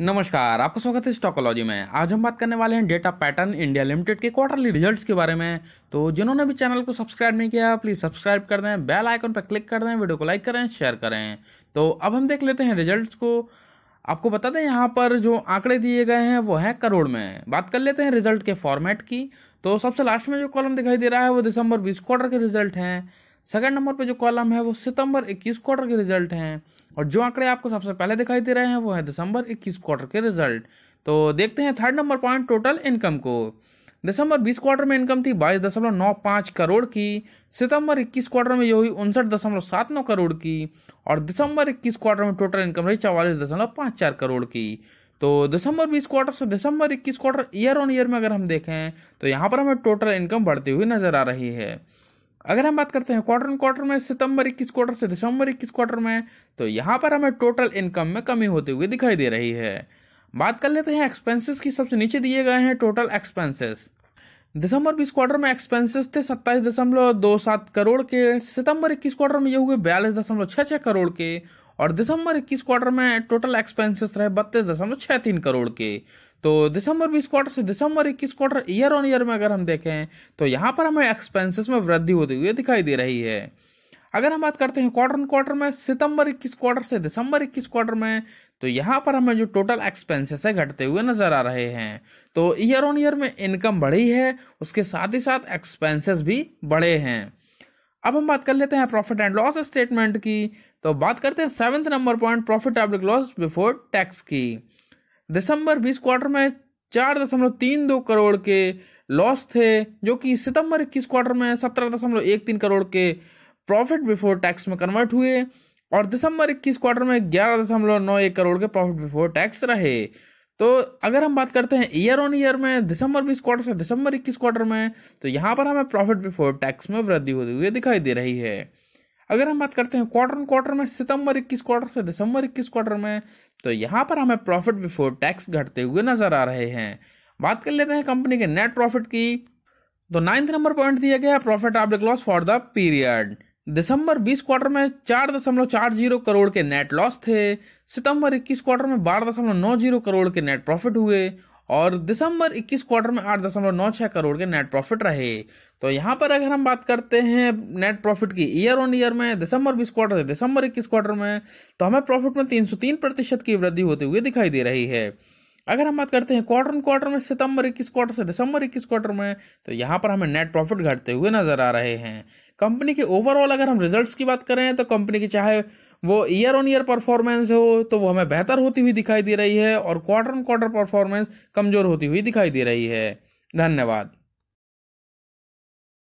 नमस्कार आपका स्वागत है स्टॉकोलॉजी में आज हम बात करने वाले हैं डेटा पैटर्न इंडिया लिमिटेड के क्वार्टरली रिजल्ट्स के बारे में तो जिन्होंने भी चैनल को सब्सक्राइब नहीं किया प्लीज़ सब्सक्राइब कर दें बेल आइकन पर क्लिक कर दें वीडियो को लाइक करें शेयर करें तो अब हम देख लेते हैं रिजल्ट को आपको बता दें यहाँ पर जो आंकड़े दिए गए हैं वो है करोड़ में बात कर लेते हैं रिजल्ट के फॉर्मेट की तो सबसे लास्ट में जो कॉलम दिखाई दे रहा है वो दिसंबर बीस क्वार्टर के रिजल्ट हैं सेकंड नंबर पे जो कॉलम है वो सितंबर 21 क्वार्टर के रिजल्ट हैं और जो आंकड़े आपको सबसे पहले दिखाई दे रहे हैं वो है दिसंबर 21 क्वार्टर के रिजल्ट तो देखते हैं third number point total income को दिसंबर 20 क्वार्टर में इनकम थी बाईस दशमलव नौ पाँच करोड़ की सितंबर 21 क्वार्टर में ये हुई उनसठ दशमलव सात नौ करोड़ की और दिसंबर 21 क्वार्टर में टोटल इनकम रही चवालीस दशमलव पाँच चार करोड़ की तो दिसंबर 20 क्वार्टर से दिसंबर 21 क्वार्टर ईयर ऑन ईयर में अगर हम देखें तो यहाँ पर हमें टोटल इनकम बढ़ती हुई नजर आ रही है अगर हम बात करते हैं क्वार्टर एंड क्वार्टर में सितंबर इक्कीस क्वार्टर से दिसंबर इक्कीस क्वार्टर में तो यहाँ पर हमें टोटल इनकम में कमी होते हुए दिखाई दे रही है बात कर लेते हैं एक्सपेंसेस की सबसे नीचे दिए गए हैं टोटल एक्सपेंसेस दिसंबर बीस क्वार्टर में एक्सपेंसेस थे सत्ताईस दशमलव दो सात करोड़ के सितंबर इक्कीस क्वार्टर में ये हुए बयालीस दशमलव छः छः करोड़ के और दिसंबर इक्कीस क्वार्टर में टोटल एक्सपेंसेस रहे बत्तीस दशमलव छः तीन करोड़ के तो दिसंबर बीस क्वार्टर से दिसंबर इक्कीस क्वार्टर ईयर ऑन ईयर में अगर हम देखें तो यहाँ पर हमें एक्सपेंसेस में वृद्धि होती हुई दिखाई दे रही है अगर हम बात करते हैं क्वार्टर क्वार्टर में सितंबर इक्कीस क्वार्टर से दिसंबर इक्कीस क्वार्टर में तो यहाँ पर हमें जो टोटल एक्सपेंसेस है घटते हुए नजर आ रहे हैं तो ईयर ऑन ईयर में इनकम बढ़ी है उसके साथ ही साथ एक्सपेंसेस भी बढ़े हैं अब हम बात कर लेते हैं प्रॉफिट एंड लॉस स्टेटमेंट की तो बात करते हैं सेवन्थ नंबर पॉइंट प्रॉफिट एब्लिक लॉस बिफोर टैक्स की दिसंबर बीस क्वार्टर में चार दशमलव तीन दो करोड़ के लॉस थे जो कि सितंबर इक्कीस क्वार्टर में सत्रह दशमलव एक तीन करोड़ के प्रॉफिट बिफोर टैक्स में कन्वर्ट हुए और दिसंबर इक्कीस क्वार्टर में ग्यारह दशमलव नौ एक करोड़ के प्रॉफिट बिफोर टैक्स रहे तो अगर हम बात करते हैं ईयर ऑन ईयर में दिसंबर बीस क्वार्टर से दिसंबर इक्कीस क्वार्टर में तो यहाँ पर हमें प्रॉफिट बिफोर टैक्स में वृद्धि होती हुई दिखाई दे रही है अगर हम बात करते हैं क्वार्टर ऑन क्वार्टर में सितंबर इक्कीस क्वार्टर से दिसंबर इक्कीस क्वार्टर में तो यहाँ पर हमें प्रॉफिट बिफोर टैक्स घटते हुए नजर आ रहे हैं बात कर लेते हैं कंपनी के नेट प्रॉफिट की तो नाइन्थ नंबर पॉइंट दिया गया profit after loss for the period दिसंबर 20 क्वार्टर में चार दशमलव चार जीरो करोड़ के नेट लॉस थे सितंबर 21 क्वार्टर में बारह दशमलव नौ जीरो करोड़ के नेट प्रॉफिट हुए और दिसंबर 21 क्वार्टर में आठ दशमलव नौ छः करोड़ के नेट प्रॉफिट रहे तो यहाँ पर अगर हम बात करते हैं नेट प्रॉफिट की ईयर ऑन ईयर में दिसंबर 20 क्वार्टर से दिसंबर 21 क्वार्टर में तो हमें प्रॉफिट में 303 प्रतिशत की वृद्धि होते हुए दिखाई दे रही है अगर हम बात करते हैं क्वार्टर क्वार्टर में सितंबर इक्कीस क्वार्टर से दिसंबर इक्कीस क्वार्टर में तो यहाँ पर हमें नेट प्रॉफिट घटते हुए नजर आ रहे हैं कंपनी के ओवरऑल अगर हम रिजल्ट्स की बात करें तो कंपनी की चाहे वो ईयर ऑन ईयर परफॉर्मेंस हो तो वो हमें बेहतर होती हुई दिखाई दे रही है और क्वार्टर ऑन क्वार्टर परफॉर्मेंस कमजोर होती हुई दिखाई दे रही है धन्यवाद